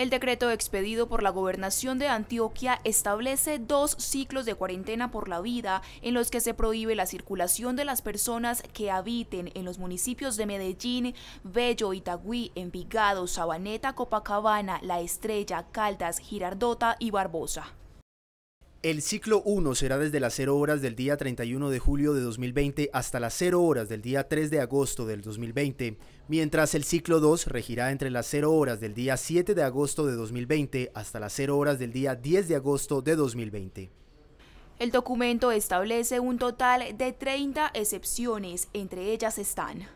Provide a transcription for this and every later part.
El decreto expedido por la gobernación de Antioquia establece dos ciclos de cuarentena por la vida en los que se prohíbe la circulación de las personas que habiten en los municipios de Medellín, Bello, Itagüí, Envigado, Sabaneta, Copacabana, La Estrella, Caldas, Girardota y Barbosa. El ciclo 1 será desde las 0 horas del día 31 de julio de 2020 hasta las 0 horas del día 3 de agosto del 2020, mientras el ciclo 2 regirá entre las 0 horas del día 7 de agosto de 2020 hasta las 0 horas del día 10 de agosto de 2020. El documento establece un total de 30 excepciones, entre ellas están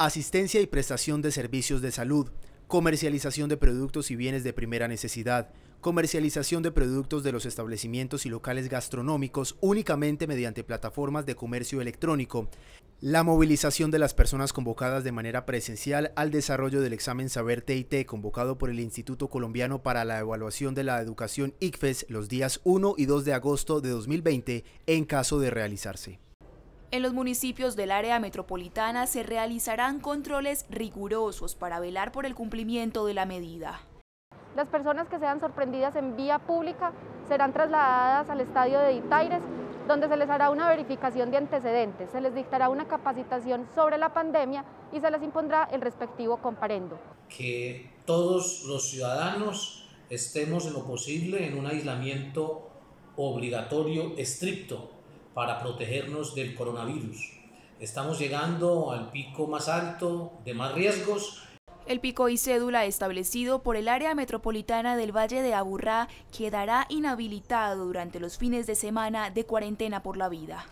asistencia y prestación de servicios de salud, comercialización de productos y bienes de primera necesidad, comercialización de productos de los establecimientos y locales gastronómicos únicamente mediante plataformas de comercio electrónico, la movilización de las personas convocadas de manera presencial al desarrollo del examen Saber TIT convocado por el Instituto Colombiano para la Evaluación de la Educación ICFES los días 1 y 2 de agosto de 2020 en caso de realizarse. En los municipios del área metropolitana se realizarán controles rigurosos para velar por el cumplimiento de la medida. Las personas que sean sorprendidas en vía pública serán trasladadas al estadio de Itaires, donde se les hará una verificación de antecedentes, se les dictará una capacitación sobre la pandemia y se les impondrá el respectivo comparendo. Que todos los ciudadanos estemos en lo posible en un aislamiento obligatorio estricto para protegernos del coronavirus. Estamos llegando al pico más alto de más riesgos. El pico y cédula establecido por el área metropolitana del Valle de Aburrá quedará inhabilitado durante los fines de semana de cuarentena por la vida.